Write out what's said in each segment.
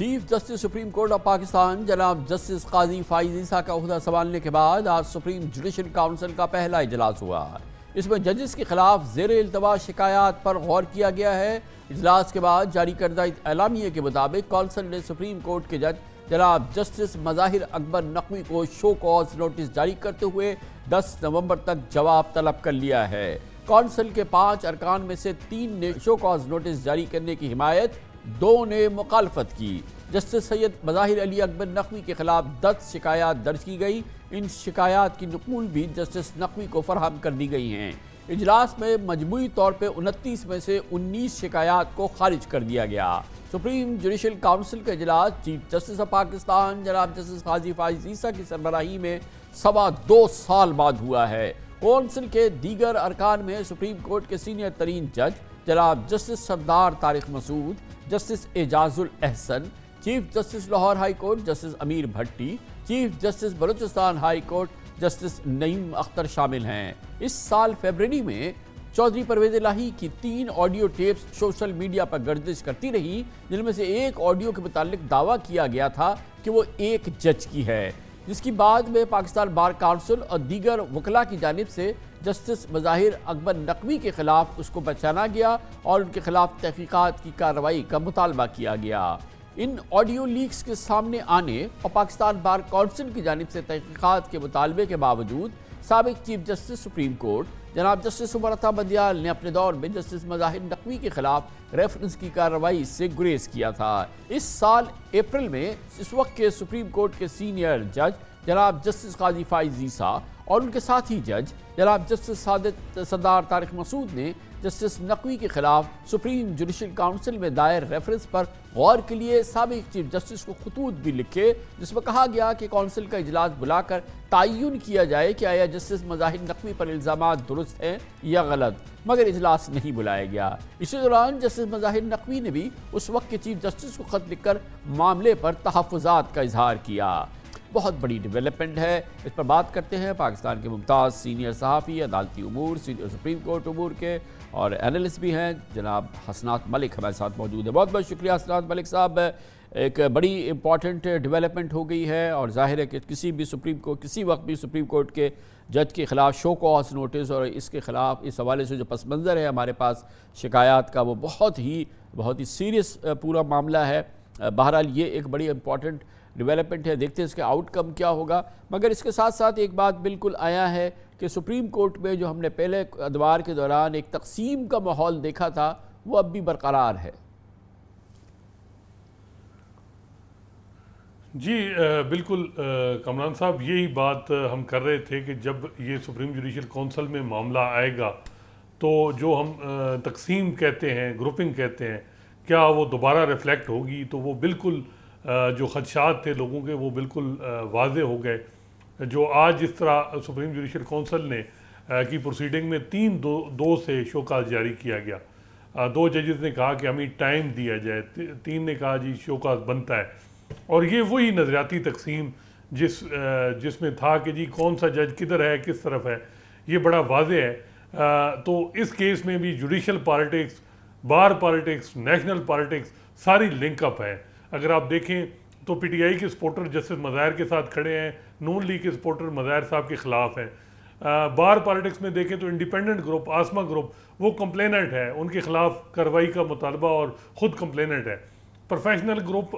chief justice supreme court of Pakistan जनाब justice काजी फाइज ईसा का अहदा संभालने के बाद आज सुप्रीम जुडिशल काउंसिल का पहला इजलास हुआ इसमें जजेस के खिलाफ जेर अल्तवा शिकायत पर गौर किया गया है इजलास के बाद जारी करदा एलामिया के मुताबिक कौंसल ने सुप्रीम कोर्ट के जज जनाब जस्टिस मज़ाहिर अकबर नकवी को शो कॉज नोटिस जारी करते हुए दस नवंबर तक जवाब तलब कर लिया है कौंसिल के पांच अरकान में से तीन ने शो कॉज नोटिस जारी करने की हिमायत दो ने मुखालफत की जस्टिस सैयद मज़ाहिर अली अकबर नकवी के खिलाफ दस शिकायत दर्ज की गई इन शिकायत की नकूल भी जस्टिस नकवी को फराहम कर दी गई हैं इजलास में मजमू तौर पर उनतीस में से उन्नीस शिकायत को खारिज कर दिया गया सुप्रीम जुडिशल काउंसिल का अजलास चीफ जस्टिस ऑफ पाकिस्तान जनाब जस्टिस काजी फाइज ईसा की सरबराही में सवा दो साल बाद हुआ है कौंसिल के दीगर अरकान में सुप्रीम कोर्ट के सीनियर तरीन जज जनाब justice Sardar Tariq Masood justice Ijazul Ahsan chief justice Lahore high court justice Amir Bhatti chief justice Balochistan high court justice Naeem Akhtar शामिल हैं इस साल फेबररी में चौधरी परवेज लाही की तीन ऑडियो टेप्स सोशल मीडिया पर गर्दिश करती रही जिनमें से एक ऑडियो के मुतालिक दावा किया गया था कि वो एक जज की है जिसकी बाद में पाकिस्तान बार काउंसिल और दीगर वकला की जानब से जस्टिस मज़ाहिर अकबर नकवी के ख़िलाफ़ उसको बचाना गया और उनके ख़िलाफ़ तहकीकत की कार्रवाई का मुतालबा किया गया इन ऑडियो लीक्स के सामने आने और पाकिस्तान बार काउंसिल की जानब से तहकीकत के मुतालबे के बावजूद सबक चीफ जस्टिस सुप्रीम कोर्ट जनाब जस्टिस उमरता अता बदियाल ने अपने दौर में जस्टिस मज़ाहिर नकवी के खिलाफ रेफरेंस की कार्रवाई से गुरेज किया था इस साल अप्रैल में इस वक्त के सुप्रीम कोर्ट के सीनियर जज जनाब जस्टिस काजी फाइजी और उनके साथी जज जनाब जस्टिस सादत सरदार तारिक मसूद ने जस्टिस नकवी के खिलाफ सुप्रीम जुडिशल काउंसिल में दायर रेफरेंस पर गौर के लिए सबक चीफ जस्टिस को खतूत भी लिखे जिसमें कहा गया कि काउंसिल का इजलास बुलाकर तयन किया जाए कि आया जस्टिस मजाहिर नकवी पर इल्ज़ाम दुरुस्त हैं या गलत मगर इजलास नहीं बुलाया गया इसी दौरान जस्टिस मजाहिर नकवी ने भी उस वक्त के चीफ जस्टिस को खत लिखकर मामले पर तहफात का इजहार किया बहुत बड़ी डेवलपमेंट है इस पर बात करते हैं पाकिस्तान के मुमताज़ सीनियर सहाफ़ी अदालती अमूर सीनियर सुप्रीम कोर्ट अमूर के और एनालिस्ट भी हैं जनाब हसनात मलिक हमारे साथ मौजूद है बहुत बहुत शुक्रिया हसनात मलिक साहब एक बड़ी इम्पॉर्टेंट डेवलपमेंट हो गई है और जाहिर है कि किसी भी सुप्रीम कोर्ट किसी वक्त भी सुप्रीम कोर्ट के जज के ख़िलाफ़ शो कॉज नोटिस और इसके ख़िलाफ़ इस हवाले से जो पस मंज़र है हमारे पास शिकायत का वो बहुत ही बहुत ही सीरियस पूरा मामला है बहरहाल ये एक बड़ी इम्पॉर्टेंट डेवलपमेंट है देखते हैं इसका आउटकम क्या होगा मगर इसके साथ साथ एक बात बिल्कुल आया है कि सुप्रीम कोर्ट में जो हमने पहले अदवार के दौरान एक तकसीम का माहौल देखा था वो अब भी बरकरार है जी बिल्कुल कमरान साहब यही बात हम कर रहे थे कि जब ये सुप्रीम जुडिशल काउंसिल में मामला आएगा तो जो हम तकसीम कहते हैं ग्रुपिंग कहते हैं क्या वो दोबारा रिफ्लेक्ट होगी तो वो बिल्कुल जो खदशात थे लोगों के वो बिल्कुल वाज हो गए जो आज इस तरह सुप्रीम जुडिशल कौंसिल ने की प्रोसीडिंग में तीन दो दो से शोकाज जारी किया गया दो जजेस ने कहा कि हमें टाइम दिया जाए तीन ने कहा जी शोकाज बनता है और ये वही नज़रियाती तकसीम जिस जिसमें था कि जी कौन सा जज किधर है किस तरफ है ये बड़ा वाज है तो इस केस में भी judicial politics bar politics national politics सारी लिंकअप है अगर आप देखें तो पीटीआई के सपोर्टर जस्टिस मज़ाहिर के साथ खड़े हैं नून लीग के सपोर्टर मज़ाहिर साहब के ख़िलाफ़ हैं बार पॉलिटिक्स में देखें तो इंडिपेंडेंट ग्रुप आसमा ग्रुप वो कंप्लेनेंट है उनके ख़िलाफ़ कार्रवाई का मुतालबा और ख़ुद कंप्लेनेंट है प्रोफेशनल ग्रुप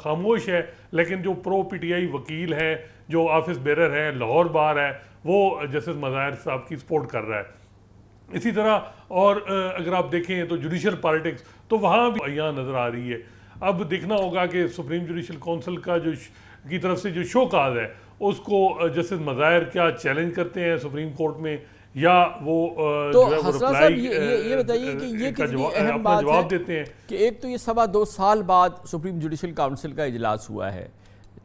खामोश है लेकिन जो प्रो पीटीआई वकील है जो ऑफिस बेरर है लाहौर बार है वो जस्टिस मज़ाहिर साहब की सपोर्ट कर रहा है इसी तरह और अगर आप देखें तो जुडिशल पॉलिटिक्स तो वहाँ भी यहाँ नज़र आ रही है अब देखना होगा कि सुप्रीम जुडिशल काउंसिल का जो की तरफ से जो शो काज है उसको जस्टिस मज़ाहिर क्या चैलेंज करते हैं सुप्रीम कोर्ट में या वो तो ये बताइए कि ये जवाब देते हैं कि एक तो ये सवा दो साल बाद सुप्रीम जुडिशल काउंसिल का इजलास हुआ है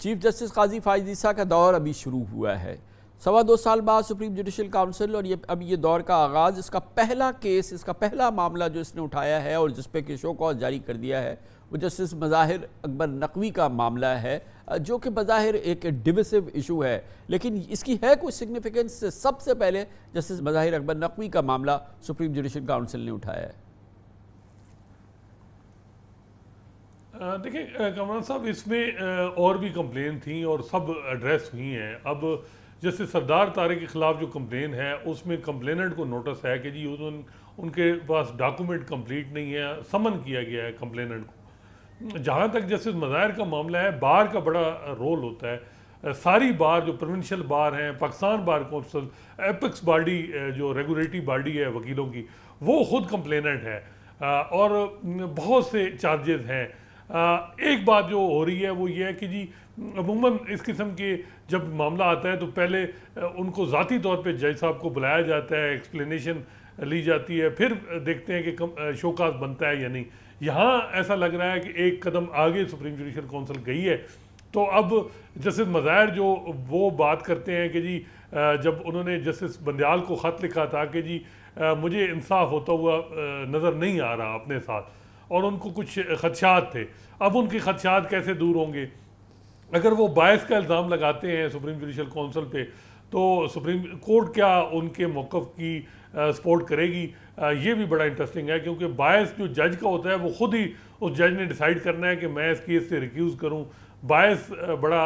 चीफ जस्टिस काजी फायदीसा का दौर अभी शुरू हुआ है सवा दो साल बाद सुप्रीम जुडिशल काउंसिल और ये अब ये दौर का आगाज़ इसका पहला केस इसका पहला मामला जो इसने उठाया है और जिसपे के कि शो कॉज जारी कर दिया है वो जस्टिस मज़ाहिर अकबर नकवी का मामला है जो कि बज़ाहिर एक डिविसिव इशू है लेकिन इसकी है कुछ सिग्निफिकेंस सबसे पहले जस्टिस मज़ाहिर अकबर नकवी का मामला सुप्रीम जुडिशल काउंसिल ने उठाया है देखिए कमरान साहब इसमें और भी कंप्लेन थी और सब एड्रेस हुई हैं अब जैसे सरदार तारे के ख़िलाफ़ जो कंप्लेन है उसमें कंप्लेनेंट को नोटिस है कि जी उन, उनके पास डॉक्यूमेंट कंप्लीट नहीं है समन किया गया है कंप्लेनेंट को जहाँ तक जस्टिस मज़ाहिर का मामला है बार का बड़ा रोल होता है सारी बार जो प्रोविंशियल बार हैं Pakistan bar council apex body जो रेगुलेटरी बॉडी है वकीलों की वो खुद कंप्लेनेंट है और बहुत से चार्जेस हैं एक बात जो हो रही है वो ये है कि जी अमूमन इस किस्म के जब मामला आता है तो पहले उनको ज़ाती तौर पर जज साहब को बुलाया जाता है एक्सप्लेनेशन ली जाती है फिर देखते हैं कि शोकाज बनता है या नहीं यहाँ ऐसा लग रहा है कि एक कदम आगे सुप्रीम जुडिशल काउंसिल गई है तो अब जस्टिस मज़ाहिर जो वो बात करते हैं कि जी जब उन्होंने जस्टिस बंदयाल को ख़त लिखा था कि जी मुझे इंसाफ होता हुआ नज़र नहीं आ रहा अपने साथ और उनको कुछ खदशात थे अब उनके खदशात कैसे दूर होंगे अगर वो बायस का इल्ज़ाम लगाते हैं सुप्रीम जुडिशल काउंसिल पे तो सुप्रीम कोर्ट क्या उनके मौक़ की सपोर्ट करेगी आ, ये भी बड़ा इंटरेस्टिंग है क्योंकि बायस जो जज का होता है वो खुद ही उस जज ने डिसाइड करना है कि मैं इस केस से रिक्यूज़ करूं बायस बड़ा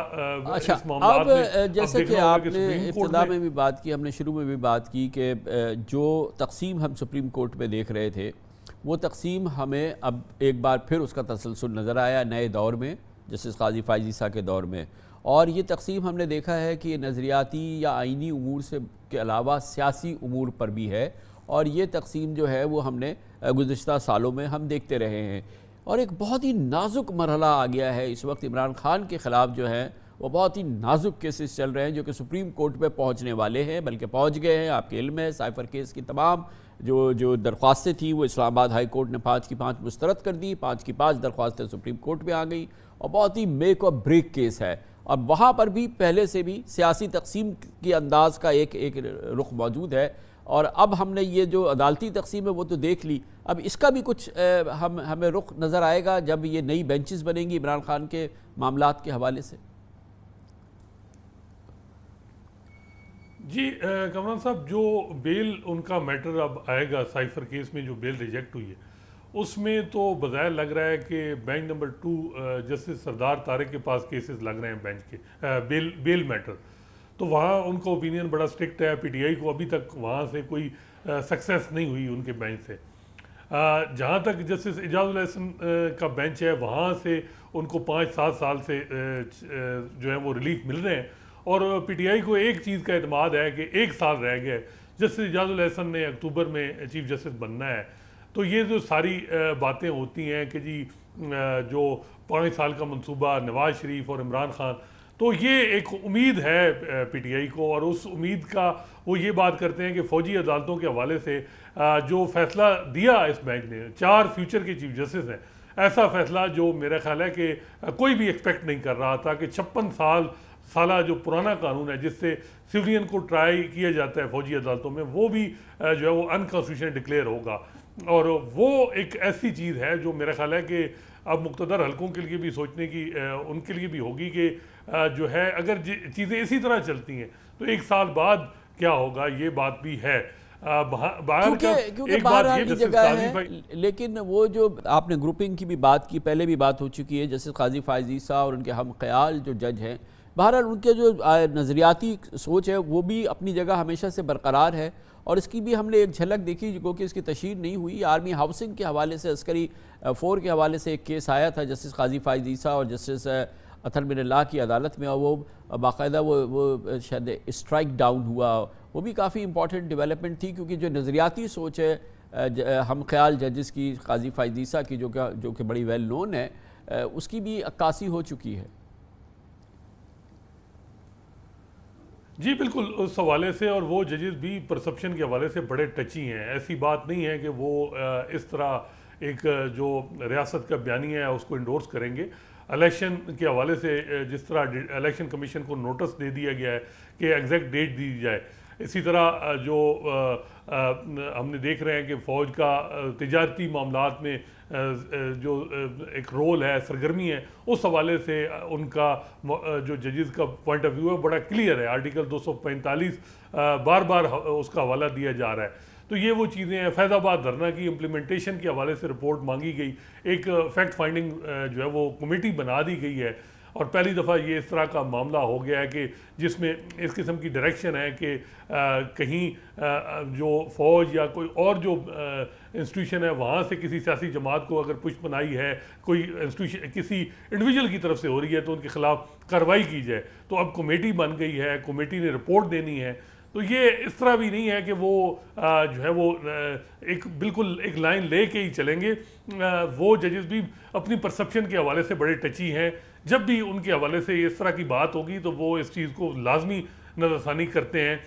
अच्छा अब जैसे कि आपने इब्तदा में भी बात की हमने शुरू में भी बात की कि जो तकसीम हम सुप्रीम कोर्ट में देख रहे थे वो तकसीम हमें अब एक बार फिर उसका तसलसल नज़र आया नए दौर में जस्टिस काजी फाइजीसा के दौर में और ये तकसीम हमने देखा है कि नज़रियाती या आइनी अमूर से के अलावा सियासी अमूर पर भी है और ये तकसीम जो है वो हमने गुज्त सालों में हम देखते रहे हैं और एक बहुत ही नाजुक मरहला आ गया है इस वक्त इमरान खान के ख़िलाफ़ जो है वो बहुत ही नाजुक केसेस चल रहे हैं जो कि सुप्रीम कोर्ट पे पहुंचने वाले हैं बल्कि पहुंच गए हैं आपके इल्म है साइफर केस की तमाम जो जो दरख्वास्तें थी वो इस्लामाबाद हाई कोर्ट ने पाँच की पाँच मुस्तरद कर दी पाँच की पाँच दरख्वास्तें सुप्रीम कोर्ट में आ गई और बहुत ही मेक और ब्रेक केस है और वहाँ पर भी पहले से भी सियासी तकसीम के अंदाज का एक एक रुख मौजूद है और अब हमने ये जो अदालती तकसीम है वो तो देख ली अब इसका भी कुछ हम हमें रुख नज़र आएगा जब ये नई बेंचेस बनेंगी इमरान खान के मामला के हवाले से जी कमरान साहब जो बेल उनका मैटर अब आएगा साइफर केस में जो बेल रिजेक्ट हुई है उसमें तो बज़ाहिर लग रहा है कि bench number two justice Sardar Tariq के पास केसेस लग रहे हैं बेंच के बेल बेल मैटर तो वहाँ उनका ओपिनियन बड़ा स्ट्रिक्ट है पीटीआई को अभी तक वहाँ से कोई सक्सेस नहीं हुई उनके बेंच से जहाँ तक जस्टिस एजाजन का बेंच है वहाँ से उनको पाँच सात साल से जो है वो रिलीफ मिल रहे हैं और पीटीआई को एक चीज़ का अतमाद है कि एक साल रह गया है जस्टिस एजाजन ने अक्टूबर में चीफ जस्टिस बनना है तो ये जो सारी बातें होती हैं कि जी जो पाँच साल का मनसूबा नवाज शरीफ और इमरान खान तो ये एक उम्मीद है पीटीआई को और उस उम्मीद का वो ये बात करते हैं कि फ़ौजी अदालतों के हवाले से जो फैसला दिया इस बैंक ने चार फ्यूचर के चीफ जस्टिस हैं ऐसा फैसला जो मेरा ख्याल है कि कोई भी एक्सपेक्ट नहीं कर रहा था कि छप्पन साल साला जो पुराना कानून है जिससे सिविलियन को ट्राई किया जाता है फौजी अदालतों में वो भी जो है वो अनकॉन्स्टिट्यूशन डिक्लेयर होगा और वो एक ऐसी चीज़ है जो मेरा ख्याल है कि अब मुख्तर हलकों के लिए भी सोचने की उनके लिए भी होगी कि जो है अगर चीज़ें इसी तरह चलती हैं तो एक साल बाद क्या होगा ये बात भी है क्योंकि जगह है लेकिन वो जो आपने ग्रुपिंग की भी बात की पहले भी बात हो चुकी है जैसे काजी फायजी साहब और उनके हम ख्याल जो जज हैं बहरहाल उनके जो नज़रियाती सोच है वो भी अपनी जगह हमेशा से बरकरार है और इसकी भी हमने एक झलक देखी जो कि इसकी तशहर नहीं हुई आर्मी हाउसिंग के हवाले से अस्करी फोर के हवाले से एक केस आया था जस्टिस काजी फ़ायदीसा और जस्टिस अथर ला की अदालत में वो बाकायदा वो वो शायद स्ट्राइक डाउन हुआ वो भी काफ़ी इंपॉर्टेंट डेवलपमेंट थी क्योंकि जो नज़रियाती सोच है हम ख्याल जजिस की काजी फायदीसा की जो कि जो कि बड़ी वेल नोन है उसकी भी अक्कासी हो चुकी है जी बिल्कुल उस हवाले से और वो जजेस भी परसप्शन के हवाले से बड़े टची हैं ऐसी बात नहीं है कि वो इस तरह एक जो रियासत का बयानी है उसको इंडोर्स करेंगे इलेक्शन के हवाले से जिस तरह इलेक्शन कमीशन को नोटिस दे दिया गया है कि एग्जैक्ट डेट दी जाए इसी तरह जो हमने देख रहे हैं कि फ़ौज का तजारती मामला में जो एक रोल है सरगर्मी है उस हवाले से उनका जो जजेस का पॉइंट ऑफ व्यू है बड़ा क्लियर है आर्टिकल 245 बार बार उसका हवाला दिया जा रहा है तो ये वो चीज़ें हैं फैज़ाबाद धरना की इम्प्लीमेंटेशन के हवाले से रिपोर्ट मांगी गई एक फैक्ट फाइंडिंग जो है वो कमेटी बना दी गई है और पहली दफ़ा ये इस तरह का मामला हो गया है कि जिसमें इस किस्म की डायरेक्शन है कि कहीं जो फ़ौज या कोई और जो इंस्टीट्यूशन है वहाँ से किसी सियासी जमात को अगर पुष्ट बनाई है कोई इंस्टीट्यूशन किसी इंडिविजुअल की तरफ से हो रही है तो उनके ख़िलाफ़ कार्रवाई की जाए तो अब कमेटी बन गई है कमेटी ने रिपोर्ट देनी है तो ये इस तरह भी नहीं है कि वो आ, जो है वो एक बिल्कुल एक लाइन ले के ही चलेंगे आ, वो जजेस भी अपनी परसप्शन के हवाले से बड़े टची हैं जब भी उनके हवाले से इस तरह की बात होगी तो वो इस चीज़ को लाजमी नज़रसानी करते हैं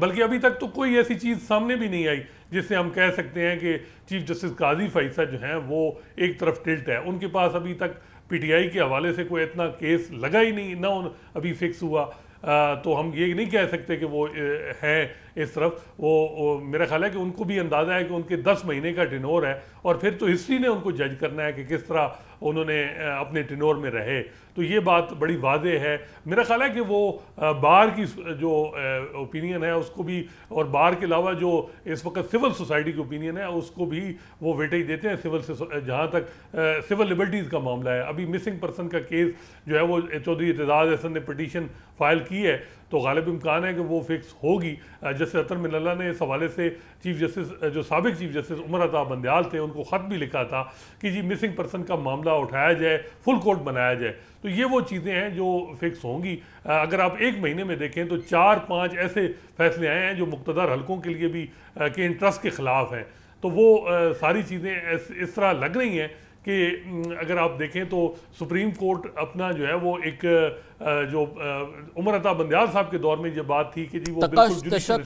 बल्कि अभी तक तो कोई ऐसी चीज़ सामने भी नहीं आई जिससे हम कह सकते हैं कि चीफ जस्टिस काजी फैसा जो हैं वो एक तरफ टिल्ट है उनके पास अभी तक पीटीआई के हवाले से कोई इतना केस लगा ही नहीं ना अभी फिक्स हुआ आ, तो हम ये नहीं कह सकते कि वो हैं इस तरफ वो, वो मेरा ख्याल है कि उनको भी अंदाज़ा है कि उनके दस महीने का टिनोर है और फिर तो हिस्ट्री ने उनको जज करना है कि किस तरह उन्होंने अपने टिनोर में रहे तो ये बात बड़ी वाज है मेरा ख्याल है कि वो बाहर की जो ओपिनियन है उसको भी और बाहर के अलावा जो इस वक्त सिविल सोसाइटी की ओपिनियन है उसको भी वो वेटेज देते हैं सिविल जहाँ तक सिविल लिबर्टीज़ का मामला है अभी मिसिंग पर्सन का केस जो है वो चौधरी एतजाज़ हसन ने पटिशन फाइल की है तो गालिब इम्कान है कि वो फिक्स होगी जस्टिस अतर मिनल्ला ने इस हवाले से चीफ जस्टिस जो सबक चीफ जस्टिस उमर अता बंदयाल थे उनको ख़त भी लिखा था कि जी मिसिंग पर्सन का मामला उठाया जाए फुल कोर्ट बनाया जाए तो ये वो चीज़ें हैं जो फिक्स होंगी अगर आप एक महीने में देखें तो चार पाँच ऐसे फैसले आए हैं जो मुख्तदार हलकों के लिए भी के इंटरेस्ट के ख़िलाफ़ हैं तो वो सारी चीज़ें इस तरह लग रही हैं कि अगर आप देखें तो सुप्रीम कोर्ट अपना जो है वो एक जो उमर अता बंदयाल साहब के दौर में ये बात थी कि जी वो बिल्कुल